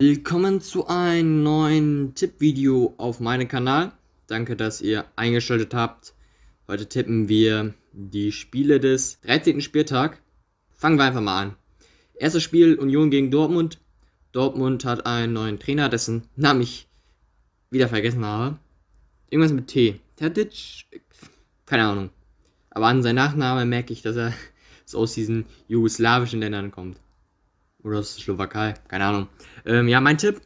Willkommen zu einem neuen Tippvideo auf meinem Kanal. Danke, dass ihr eingeschaltet habt. Heute tippen wir die Spiele des 13. Spieltag. Fangen wir einfach mal an. Erstes Spiel Union gegen Dortmund. Dortmund hat einen neuen Trainer, dessen Namen ich wieder vergessen habe. Irgendwas mit T. Tadic? Keine Ahnung. Aber an seinem Nachname merke ich, dass er aus diesen jugoslawischen Ländern kommt. Oder aus der Slowakei. Keine Ahnung. Ähm, ja, mein Tipp.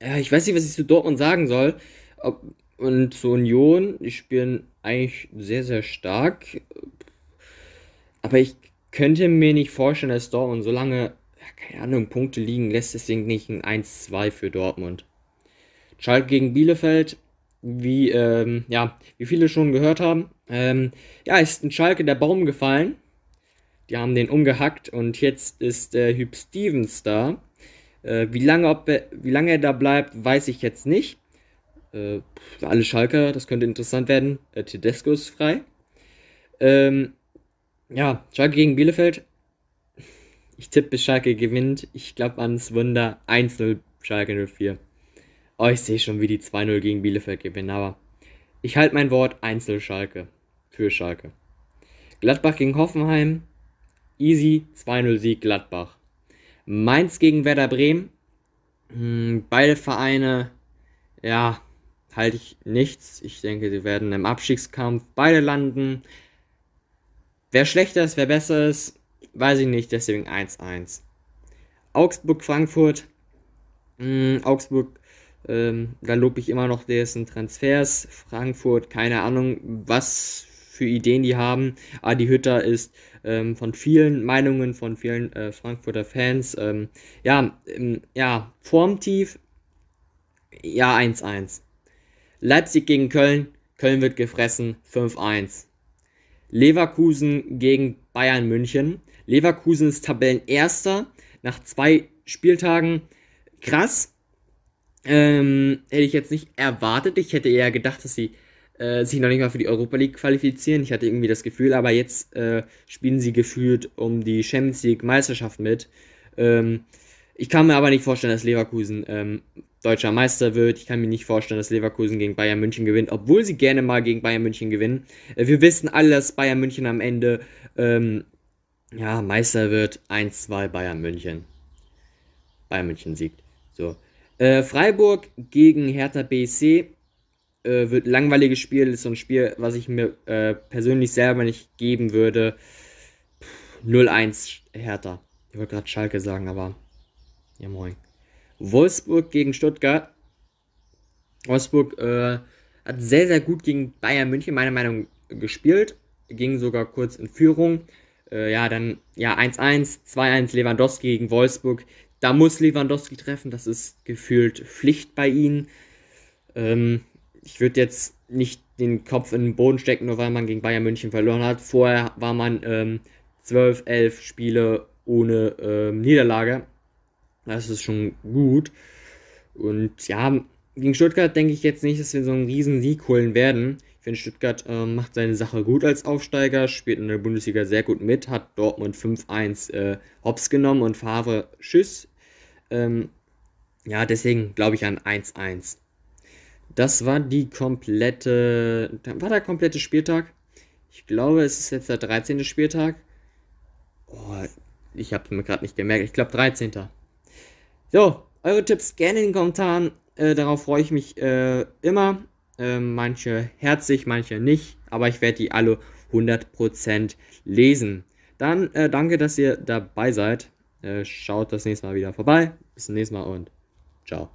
Ja, äh, ich weiß nicht, was ich zu Dortmund sagen soll. Ob, und zu Union. Die spielen eigentlich sehr, sehr stark. Aber ich könnte mir nicht vorstellen, dass Dortmund so lange, ja, keine Ahnung, Punkte liegen lässt. Deswegen nicht ein 1-2 für Dortmund. Schalke gegen Bielefeld. Wie, ähm, ja, wie viele schon gehört haben. Ähm, ja, ist ein Schalke der Baum gefallen. Die haben den umgehackt und jetzt ist der äh, Hüb Stevens da. Äh, wie, lange, ob er, äh, wie lange er da bleibt, weiß ich jetzt nicht. Äh, für alle Schalker, das könnte interessant werden. Äh, Tedesco ist frei. Ähm, ja, Schalke gegen Bielefeld. Ich tippe, Schalke gewinnt. Ich glaube ans Wunder 1-0 Schalke 04. Oh, ich sehe schon, wie die 2-0 gegen Bielefeld gewinnen, aber ich halte mein Wort Einzel Schalke. Für Schalke. Gladbach gegen Hoffenheim. Easy 2-0-Sieg Gladbach. Mainz gegen Werder Bremen. Hm, beide Vereine, ja, halte ich nichts. Ich denke, sie werden im Abstiegskampf beide landen. Wer schlechter ist, wer besser ist, weiß ich nicht, deswegen 1-1. Augsburg-Frankfurt. Hm, Augsburg, ähm, da lobe ich immer noch dessen Transfers. Frankfurt, keine Ahnung, was für Ideen die haben. Adi Hütter ist ähm, von vielen Meinungen, von vielen äh, Frankfurter Fans, ähm, ja, ähm, ja, formtief, ja, 1-1. Leipzig gegen Köln, Köln wird gefressen, 5-1. Leverkusen gegen Bayern München. Leverkusen ist Tabellenerster nach zwei Spieltagen. Krass. Ähm, hätte ich jetzt nicht erwartet. Ich hätte eher gedacht, dass sie äh, sich noch nicht mal für die Europa League qualifizieren. Ich hatte irgendwie das Gefühl, aber jetzt äh, spielen sie gefühlt um die Champions League Meisterschaft mit. Ähm, ich kann mir aber nicht vorstellen, dass Leverkusen ähm, deutscher Meister wird. Ich kann mir nicht vorstellen, dass Leverkusen gegen Bayern München gewinnt, obwohl sie gerne mal gegen Bayern München gewinnen. Äh, wir wissen alle, dass Bayern München am Ende ähm, ja, Meister wird. 1-2 Bayern München. Bayern München siegt. So. Äh, Freiburg gegen Hertha BC äh, wird langweiliges Spiel, ist so ein Spiel, was ich mir äh, persönlich selber nicht geben würde. 0-1 härter. Ich wollte gerade Schalke sagen, aber ja moin. Wolfsburg gegen Stuttgart. Wolfsburg äh, hat sehr, sehr gut gegen Bayern München, meiner Meinung nach, gespielt. Ging sogar kurz in Führung. Äh, ja, dann ja 1-1, 2-1 Lewandowski gegen Wolfsburg. Da muss Lewandowski treffen, das ist gefühlt Pflicht bei ihnen. Ähm, ich würde jetzt nicht den Kopf in den Boden stecken, nur weil man gegen Bayern München verloren hat. Vorher war man ähm, 12, 11 Spiele ohne ähm, Niederlage. Das ist schon gut. Und ja, gegen Stuttgart denke ich jetzt nicht, dass wir so einen riesen Sieg holen werden. Ich finde, Stuttgart äh, macht seine Sache gut als Aufsteiger, spielt in der Bundesliga sehr gut mit, hat Dortmund 5-1 äh, hops genommen und Favre Schüss. Ähm, ja, deswegen glaube ich an 1-1. Das war die komplette. War der komplette Spieltag? Ich glaube, es ist jetzt der 13. Spieltag. Oh, ich habe mir gerade nicht gemerkt. Ich glaube 13. So, eure Tipps gerne in den Kommentaren. Äh, darauf freue ich mich äh, immer. Äh, manche herzlich, manche nicht. Aber ich werde die alle 100% lesen. Dann äh, danke, dass ihr dabei seid. Äh, schaut das nächste Mal wieder vorbei. Bis zum nächsten Mal und ciao.